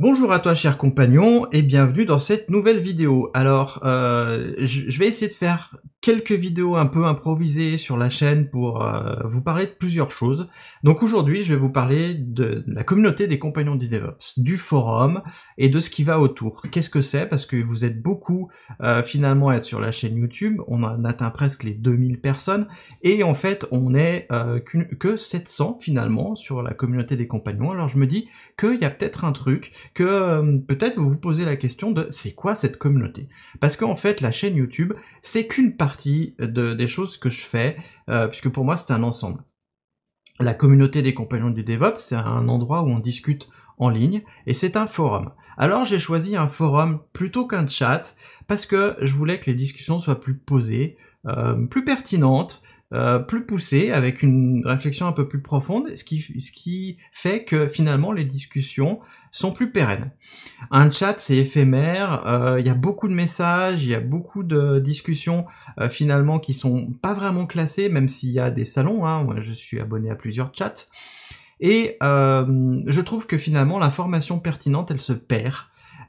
Bonjour à toi cher compagnon et bienvenue dans cette nouvelle vidéo. Alors euh, je vais essayer de faire quelques vidéos un peu improvisées sur la chaîne pour euh, vous parler de plusieurs choses. Donc aujourd'hui je vais vous parler de la communauté des compagnons du DevOps, du forum et de ce qui va autour. Qu'est-ce que c'est Parce que vous êtes beaucoup euh, finalement à être sur la chaîne YouTube, on en atteint presque les 2000 personnes et en fait on est que 700 finalement sur la communauté des compagnons. Alors je me dis qu'il y a peut-être un truc que euh, peut-être vous vous posez la question de c'est quoi cette communauté Parce qu'en fait, la chaîne YouTube, c'est qu'une partie des choses que je fais, euh, puisque pour moi, c'est un ensemble. La communauté des compagnons du DevOps, c'est un endroit où on discute en ligne et c'est un forum. Alors j'ai choisi un forum plutôt qu'un chat parce que je voulais que les discussions soient plus posées, euh, plus pertinentes, euh, plus poussé avec une réflexion un peu plus profonde, ce qui, ce qui fait que finalement les discussions sont plus pérennes. Un chat, c'est éphémère, euh, il y a beaucoup de messages, il y a beaucoup de discussions euh, finalement qui sont pas vraiment classées, même s'il y a des salons, hein, moi je suis abonné à plusieurs chats. Et je trouve que finalement l'information pertinente, elle se perd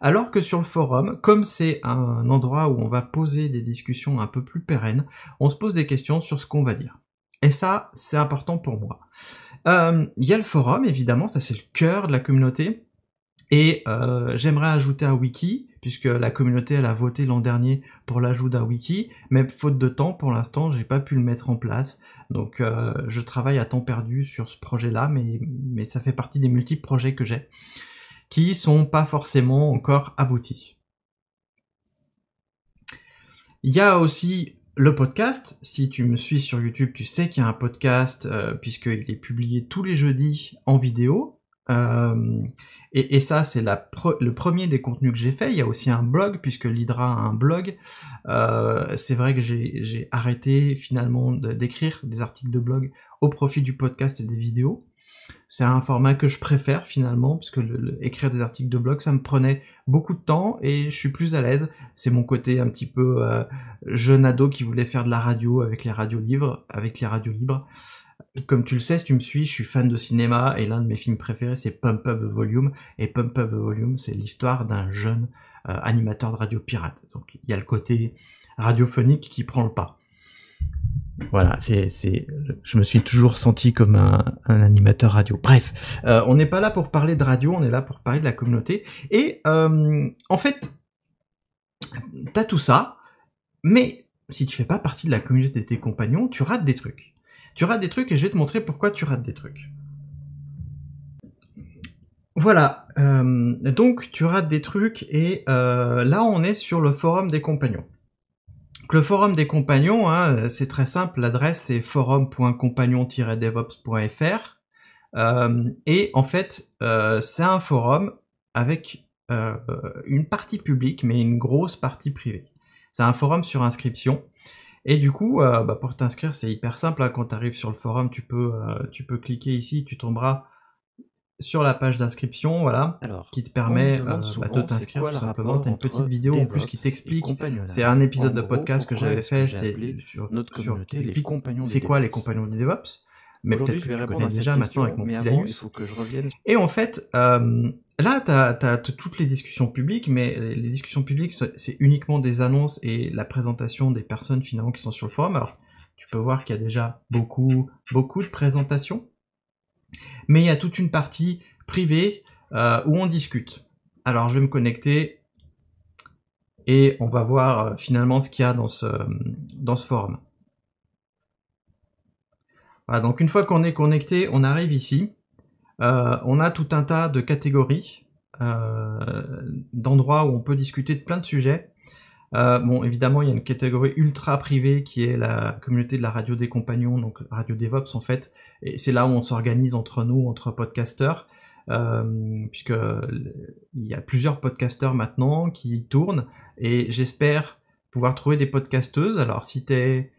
alors que sur le forum, comme c'est un endroit où on va poser des discussions un peu plus pérennes, on se pose des questions sur ce qu'on va dire. Et ça, c'est important pour moi. Euh, il y a le forum, évidemment, ça c'est le cœur de la communauté. Et euh, j'aimerais ajouter un wiki, puisque la communauté elle a voté l'an dernier pour l'ajout d'un wiki, mais faute de temps pour l'instant j'ai pas pu le mettre en place. Donc euh, je travaille à temps perdu sur ce projet là, mais, mais ça fait partie des multiples projets que j'ai qui sont pas forcément encore aboutis. Il y a aussi le podcast. Si tu me suis sur YouTube, tu sais qu'il y a un podcast euh, puisqu'il est publié tous les jeudis en vidéo. Euh, et, ça, c'est le premier des contenus que j'ai fait. Il y a aussi un blog, puisque l'Hydra a un blog. Euh, c'est vrai que j'ai arrêté finalement d'écrire des articles de blog au profit du podcast et des vidéos. C'est un format que je préfère finalement, puisque écrire des articles de blog, ça me prenait beaucoup de temps et je suis plus à l'aise. C'est mon côté un petit peu euh, jeune ado qui voulait faire de la radio avec les radios libres, avec les radios libres. Comme tu le sais, si tu me suis, je suis fan de cinéma et l'un de mes films préférés c'est Pump Up Volume. Et Pump Up Volume, c'est l'histoire d'un jeune euh, animateur de radio pirate. Donc il y a le côté radiophonique qui prend le pas. Voilà, c'est, c'est, je me suis toujours senti comme un, animateur radio. Bref, euh, on n'est pas là pour parler de radio, on est là pour parler de la communauté. Et euh, en fait, t'as tout ça, mais si tu fais pas partie de la communauté de tes compagnons, tu rates des trucs. Tu rates des trucs et je vais te montrer pourquoi tu rates des trucs. Voilà, euh, donc tu rates des trucs et là on est sur le forum des compagnons le forum des compagnons, hein, euh, c'est très simple, l'adresse c'est forum.compagnon-devops.fr. Euh, et en fait, euh, c'est un forum avec une partie publique, mais une grosse partie privée. C'est un forum sur inscription. Et du coup, bah, pour t'inscrire, c'est hyper simple. Hein. Quand tu arrives sur le forum, tu peux, tu peux cliquer ici, tu tomberas sur la page d'inscription, voilà, qui te permet euh, bah, de t'inscrire tout simplement. T'as une petite vidéo en plus qui t'explique. C'est un épisode de podcast que j'avais fait, c'est sur notre communauté, c'est quoi les compagnons de DevOps. Mais peut-être que je vais tu déjà maintenant avec mon petit que je revienne. Et en fait, euh, là, t'as toutes les discussions publiques, mais les discussions publiques, c'est uniquement des annonces et la présentation des personnes finalement qui sont sur le forum. Alors, tu peux voir qu'il y a déjà beaucoup, beaucoup de présentations. Mais il y a toute une partie privée euh, où on discute. Alors je vais me connecter et on va voir euh, finalement ce qu'il y a dans ce, forum. Voilà, donc une fois qu'on est connecté, on arrive ici. Euh, on a tout un tas de catégories d'endroits où on peut discuter de plein de sujets. Euh, bon, évidemment, il y a une catégorie ultra privée qui est la communauté de la radio des compagnons, donc Radio DevOps en fait. Et c'est là où on s'organise entre nous, entre podcasteurs, euh, puisque il y a plusieurs podcasteurs maintenant qui tournent. Et j'espère pouvoir trouver des podcasteuses. Alors, si t'es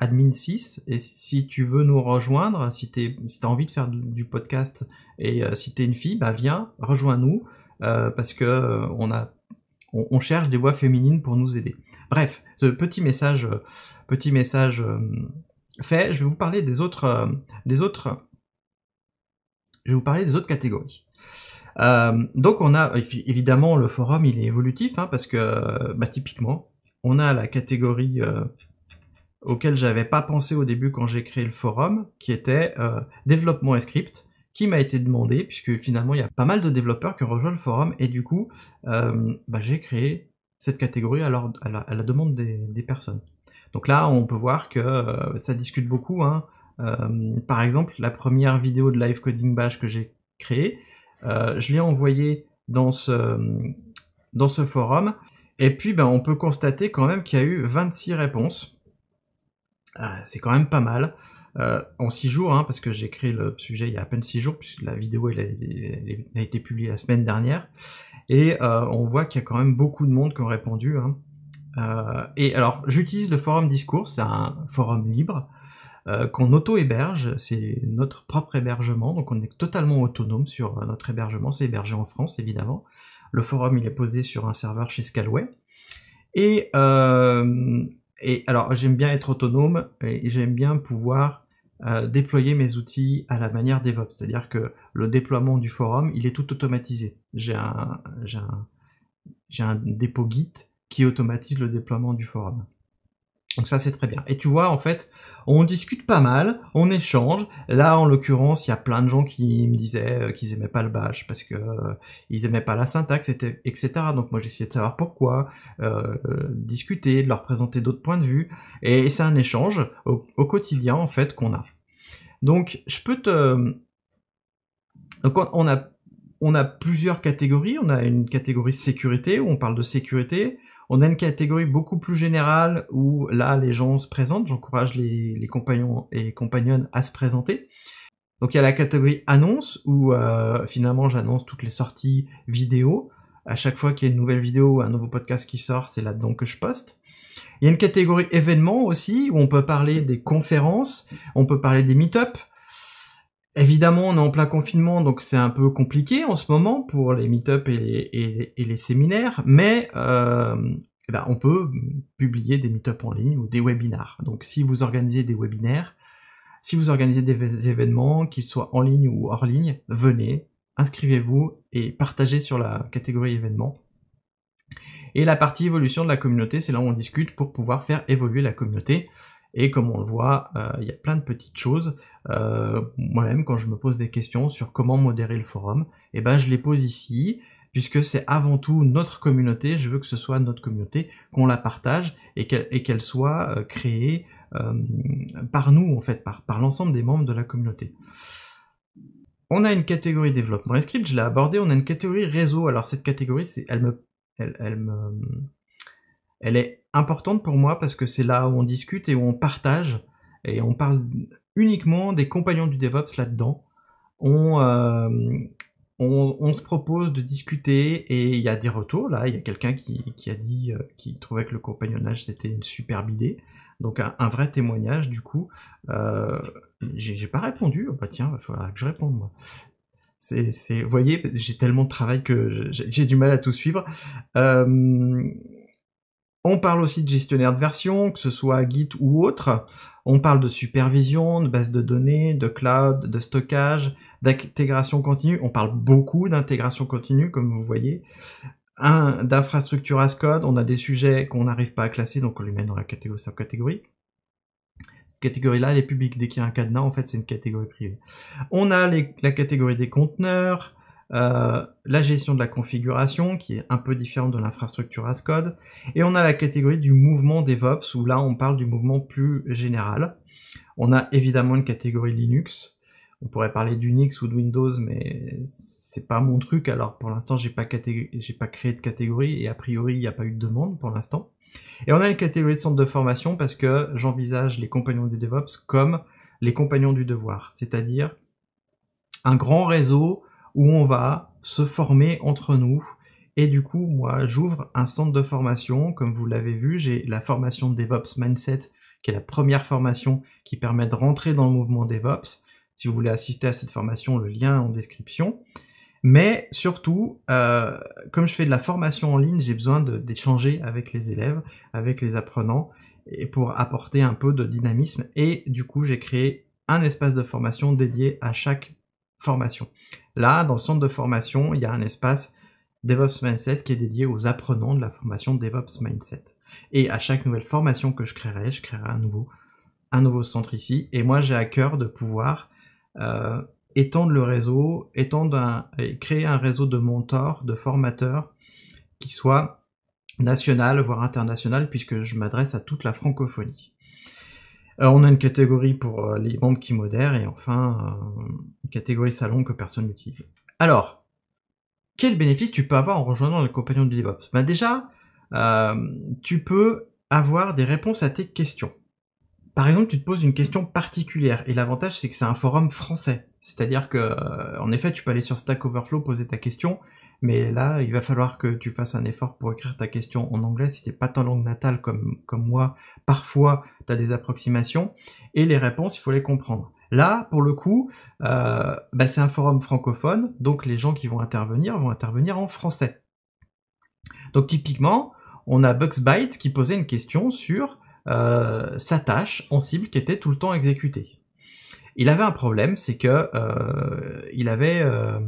admin 6 et si tu veux nous rejoindre, si t'as envie de faire du podcast et euh, si t'es une fille, bah viens, rejoins-nous euh, parce que on a on, cherche des voix féminines pour nous aider. Bref, ce petit message, euh, petit message euh, fait, je vais vous parler des autres, euh, des autres, je vais vous parler des autres catégories. donc on a évidemment le forum, il est évolutif hein, parce que bah, typiquement on a la catégorie auquel j'avais pas pensé au début quand j'ai créé le forum, qui était développement et script m'a été demandé, puisque finalement il y a pas mal de développeurs qui rejoignent le forum, et du coup euh, bah, j'ai créé cette catégorie à, à, la, demande des, personnes. Donc là on peut voir que euh, ça discute beaucoup. Hein. Euh, par exemple, la première vidéo de live coding bash que j'ai créée, je l'ai envoyée dans ce, dans ce forum, et puis ben, on peut constater quand même qu'il y a eu 26 réponses. C'est quand même pas mal. Euh, en 6 jours, hein, parce que j'ai créé le sujet il y a à peine 6 jours, puisque la vidéo elle a, été publiée la semaine dernière. Et euh, on voit qu'il y a quand même beaucoup de monde qui ont répondu. Hein. Euh, et alors, j'utilise le forum Discours, c'est un forum libre qu'on auto-héberge, c'est notre propre hébergement, donc on est totalement autonome sur notre hébergement, c'est hébergé en France évidemment. Le forum il est posé sur un serveur chez Scalway. Et et alors, j'aime bien être autonome et j'aime bien pouvoir euh, déployer mes outils à la manière DevOps. C'est-à-dire que le déploiement du forum, il est tout automatisé. J'ai un, un, dépôt Git qui automatise le déploiement du forum. Donc ça c'est très bien. Et tu vois en fait, on discute pas mal, on échange. Là en l'occurrence, il y a plein de gens qui me disaient euh, qu'ils aimaient pas le bash parce que n'aimaient euh, ils aimaient pas la syntaxe, etc. Donc moi j'essayais de savoir pourquoi, euh, discuter, de leur présenter d'autres points de vue. Et, c'est un échange au, au, quotidien en fait qu'on a. Donc je peux te donc on a on a plusieurs catégories. On a une catégorie sécurité où on parle de sécurité. On a une catégorie beaucoup plus générale où là les gens se présentent. J'encourage les, compagnons et compagnonnes à se présenter. Donc il y a la catégorie annonce où euh, finalement j'annonce toutes les sorties vidéo. À chaque fois qu'il y a une nouvelle vidéo ou un nouveau podcast qui sort, c'est là-dedans que je poste. Il y a une catégorie événements aussi où on peut parler des conférences, on peut parler des meet-ups, Évidemment, on est en plein confinement, donc c'est un peu compliqué en ce moment pour les meet-up et les, séminaires, mais euh, eh ben, on peut publier des meet-up en ligne ou des webinars. Donc si vous organisez des webinaires, si vous organisez des événements, qu'ils soient en ligne ou hors ligne, venez, inscrivez-vous et partagez sur la catégorie événements. Et la partie évolution de la communauté, c'est là où on discute pour pouvoir faire évoluer la communauté et comme on le voit, euh, il y a plein de petites choses. Euh, moi-même, quand je me pose des questions sur comment modérer le forum, eh ben, je les pose ici puisque c'est avant tout notre communauté, je veux que ce soit notre communauté, qu'on la partage et qu'elle soit euh, créée par nous, en fait, par, l'ensemble des membres de la communauté. On a une catégorie développement et script, je l'ai abordé, on a une catégorie réseau. Alors cette catégorie, elle, me, elle, elle, me, elle est importante pour moi parce que c'est là où on discute et où on partage et on parle uniquement des compagnons du DevOps là-dedans. On, euh, on, se propose de discuter et il y a des retours. Là, il y a quelqu'un qui, qui, a dit qui euh, qu'il trouvait que le compagnonnage c'était une superbe idée. Donc un, vrai témoignage du coup. Euh, j'ai pas répondu. Oh, bah tiens, il falloir que je réponde C'est, vous voyez, j'ai tellement de travail que j'ai du mal à tout suivre. Euh, on parle aussi de gestionnaire de version, que ce soit Git ou autre. On parle de supervision, de base de données, de cloud, de stockage, d'intégration continue. On parle beaucoup d'intégration continue, comme vous voyez. d'infrastructure as code. On a des sujets qu'on n'arrive pas à classer, donc on les met dans la catégorie, subcatégorie. Cette catégorie-là, elle est publique. Dès qu'il y a un cadenas, en fait, c'est une catégorie privée. On a la catégorie des conteneurs. Euh, la gestion de la configuration, qui est un peu différente de l'infrastructure as code, et on a la catégorie du mouvement DevOps, où là on parle du mouvement plus général. On a évidemment une catégorie Linux, on pourrait parler d'Unix ou de Windows, mais c'est pas mon truc, alors pour l'instant j'ai pas, j'ai pas créé de catégorie, et a priori il n'y a pas eu de demande pour l'instant. Et on a une catégorie de centre de formation parce que j'envisage les compagnons du DevOps comme les compagnons du devoir, c'est-à-dire un grand réseau où on va se former entre nous. Et du coup, moi, j'ouvre un centre de formation. Comme vous l'avez vu, j'ai la formation DevOps Mindset, qui est la première formation qui permet de rentrer dans le mouvement DevOps. Si vous voulez assister à cette formation, le lien est en description. Mais surtout, euh, comme je fais de la formation en ligne, j'ai besoin d'échanger avec les élèves, avec les apprenants, et pour apporter un peu de dynamisme. Et du coup, j'ai créé un espace de formation dédié à chaque formation. Là, dans le centre de formation, il y a un espace DevOps Mindset qui est dédié aux apprenants de la formation DevOps Mindset. Et à chaque nouvelle formation que je créerai, je créerai un nouveau, centre ici. Et moi, j'ai à cœur de pouvoir euh, étendre le réseau, créer un réseau de mentors, de formateurs qui soit national, voire international, puisque je m'adresse à toute la francophonie. Euh, on a une catégorie pour euh, les membres qui modèrent et enfin euh, une catégorie salon que personne n'utilise. Alors, quel bénéfice tu peux avoir en rejoignant les compagnons du DevOps bah Déjà, tu peux avoir des réponses à tes questions. Par exemple, tu te poses une question particulière et l'avantage c'est que c'est un forum français. C'est-à-dire que, euh, en effet, tu peux aller sur Stack Overflow poser ta question, mais là, il va falloir que tu fasses un effort pour écrire ta question en anglais si t'es pas ta langue natale comme, comme moi. Parfois, tu as des approximations et les réponses, il faut les comprendre. Là, pour le coup, euh, bah, c'est un forum francophone, donc les gens qui vont intervenir vont intervenir en français. Donc typiquement, on a Bugs qui posait une question sur euh, sa tâche en cible qui était tout le temps exécutée. Il avait un problème, c'est que euh, il avait euh,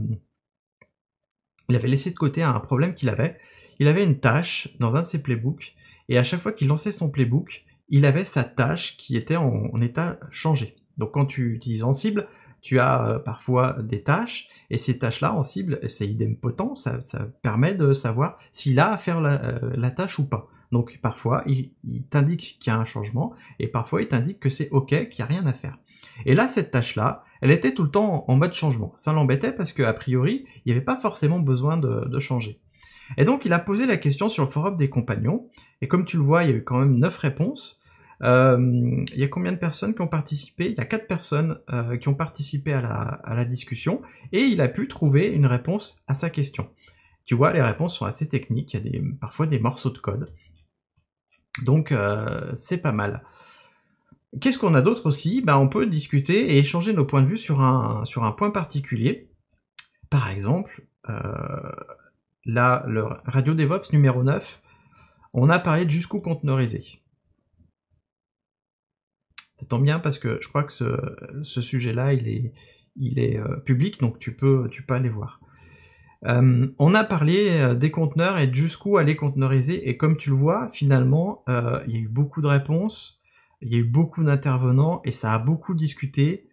il avait laissé de côté un problème qu'il avait. Il avait une tâche dans un de ses playbooks et à chaque fois qu'il lançait son playbook, il avait sa tâche qui était en, état changé. Donc quand tu utilises en cible, tu as parfois des tâches, et ces tâches-là en cible, c'est idempotent, ça, ça permet de savoir s'il a à faire la, tâche ou pas. Donc parfois, il, t'indique qu'il y a un changement, et parfois, il t'indique que c'est OK, qu'il n'y a rien à faire. Et là, cette tâche-là, elle était tout le temps en mode changement. Ça l'embêtait parce qu'a priori, il n'y avait pas forcément besoin de, changer. Et donc, il a posé la question sur le forum des compagnons, et comme tu le vois, il y a eu quand même 9 réponses. Euh, il y a combien de personnes qui ont participé Il y a 4 personnes euh, qui ont participé à la, discussion, et il a pu trouver une réponse à sa question. Tu vois, les réponses sont assez techniques, il y a parfois des morceaux de code. Donc euh, c'est pas mal. Qu'est-ce qu'on a d'autre aussi bah, On peut discuter et échanger nos points de vue sur un, point particulier. Par exemple, euh, là, le Radio DevOps numéro 9, on a parlé de jusqu'où conteneuriser. C'est tombe bien parce que je crois que ce, sujet-là, il est, euh, public, donc tu peux, tu peux aller voir. Euh, on a parlé euh, des conteneurs et jusqu'où aller conteneuriser. Et comme tu le vois, finalement, euh, il y a eu beaucoup de réponses, il y a eu beaucoup d'intervenants et ça a beaucoup discuté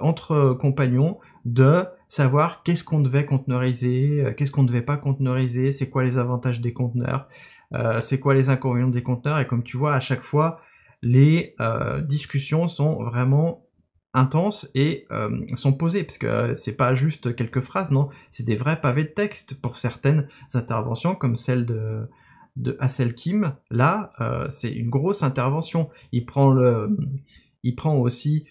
entre compagnons de savoir qu'est-ce qu'on devait conteneuriser, qu'est-ce qu'on ne devait pas conteneuriser, c'est quoi les avantages des conteneurs, c'est quoi les inconvénients des conteneurs. Et comme tu vois, à chaque fois, les discussions sont vraiment intense et euh, sont posées, parce que ce euh, c'est pas juste quelques phrases, non, c'est des vrais pavés de texte pour certaines interventions, comme celle de, de Hassel Kim. Là, euh, c'est une grosse intervention. Il prend aussi,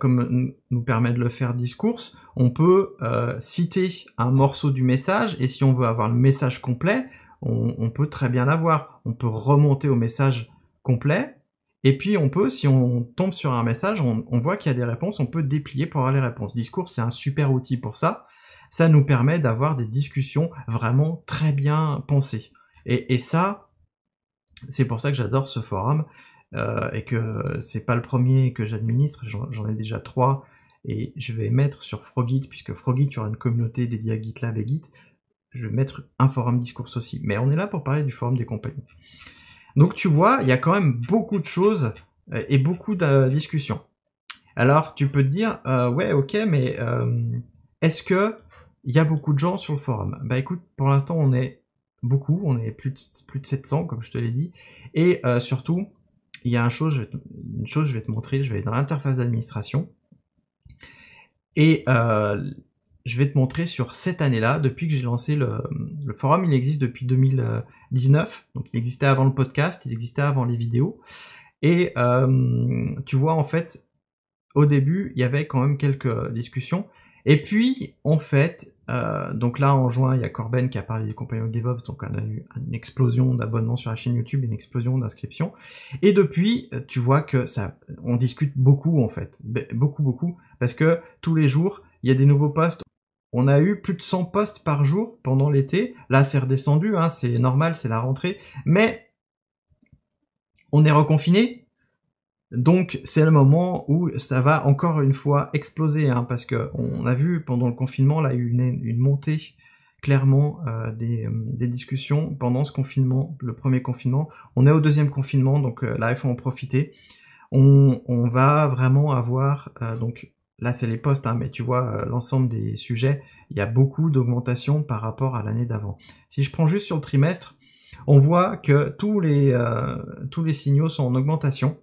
comme nous permet de le faire discours, on peut citer un morceau du message, et si on veut avoir le message complet, on, on peut très bien l'avoir. On peut remonter au message complet, et puis on peut, si on tombe sur un message, on, voit qu'il y a des réponses, on peut déplier pour avoir les réponses. Discours, c'est un super outil pour ça. Ça nous permet d'avoir des discussions vraiment très bien pensées. Et, ça, c'est pour ça que j'adore ce forum euh, et que c'est pas le premier que j'administre. J'en ai déjà trois et je vais mettre sur Frogit, puisque Frogit, il y aura une communauté dédiée à GitLab et Git. Je vais mettre un forum discours aussi. Mais on est là pour parler du forum des compagnies. Donc tu vois, il y a quand même beaucoup de choses euh, et beaucoup de discussions. Alors tu peux te dire, euh, ouais, ok, mais euh, est-ce que il y a beaucoup de gens sur le forum Bah écoute, pour l'instant on est beaucoup, on est plus de, plus de 700 comme je te l'ai dit, et surtout il y a une chose, je vais te, une chose, je vais te montrer, je vais dans l'interface d'administration et je vais te montrer sur cette année-là, depuis que j'ai lancé le, forum, il existe depuis 2019, donc il existait avant le podcast, il existait avant les vidéos, et euh, tu vois en fait, au début, il y avait quand même quelques discussions, et puis en fait, euh, donc là en juin, il y a Corben qui a parlé des compagnons de DevOps, donc on a eu une explosion d'abonnements sur la chaîne YouTube, une explosion d'inscriptions, et depuis, tu vois que ça, on discute beaucoup en fait, beaucoup beaucoup, parce que tous les jours, il y a des nouveaux posts on a eu plus de 100 postes par jour pendant l'été. Là, c'est redescendu, hein, c'est normal, c'est la rentrée. Mais on est reconfiné. Donc c'est le moment où ça va encore une fois exploser, hein, parce que on a vu pendant le confinement là une, une montée clairement euh, euh, des, discussions pendant ce confinement, le premier confinement. On est au deuxième confinement, donc euh, là il faut en profiter. On, va vraiment avoir donc là c'est les postes, hein, mais tu vois euh, l'ensemble des sujets, il y a beaucoup d'augmentation par rapport à l'année d'avant. Si je prends juste sur le trimestre, on voit que tous les, euh, signaux sont en augmentation.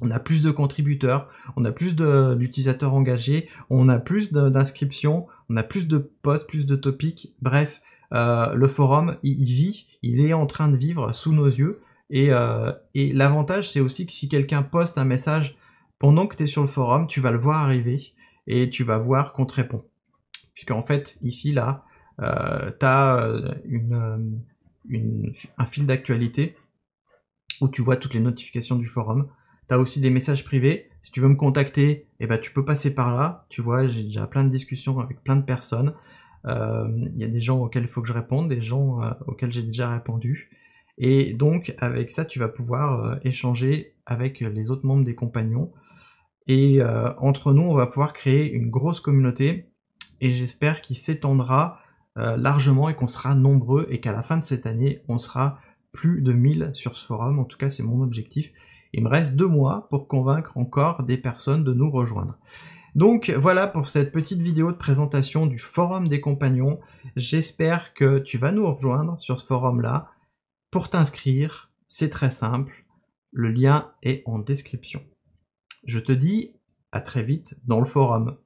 On a plus de contributeurs, on a plus d'utilisateurs engagés, on a plus d'inscriptions, on a plus de posts, plus de topics. Bref, euh, le forum, il, vit, il est en train de vivre sous nos yeux. et l'avantage, c'est aussi que si quelqu'un poste un message pendant que tu es sur le forum, tu vas le voir arriver et tu vas voir qu'on te répond. Puisqu'en fait, ici, là, euh, tu as euh, euh, un fil d'actualité où tu vois toutes les notifications du forum. Tu as aussi des messages privés. Si tu veux me contacter, eh ben, tu peux passer par là. Tu vois, j'ai déjà plein de discussions avec plein de personnes. Il y a des gens auxquels il faut que je réponde, des gens auxquels j'ai déjà répondu. Et donc, avec ça, tu vas pouvoir échanger avec les autres membres des compagnons et euh, entre nous, on va pouvoir créer une grosse communauté et j'espère qu'il s'étendra euh, largement et qu'on sera nombreux et qu'à la fin de cette année, on sera plus de 1000 sur ce forum. En tout cas, c'est mon objectif. Il me reste deux mois pour convaincre encore des personnes de nous rejoindre. Donc voilà pour cette petite vidéo de présentation du forum des compagnons. J'espère que tu vas nous rejoindre sur ce forum-là. Pour t'inscrire, c'est très simple. Le lien est en description. Je te dis à très vite dans le forum.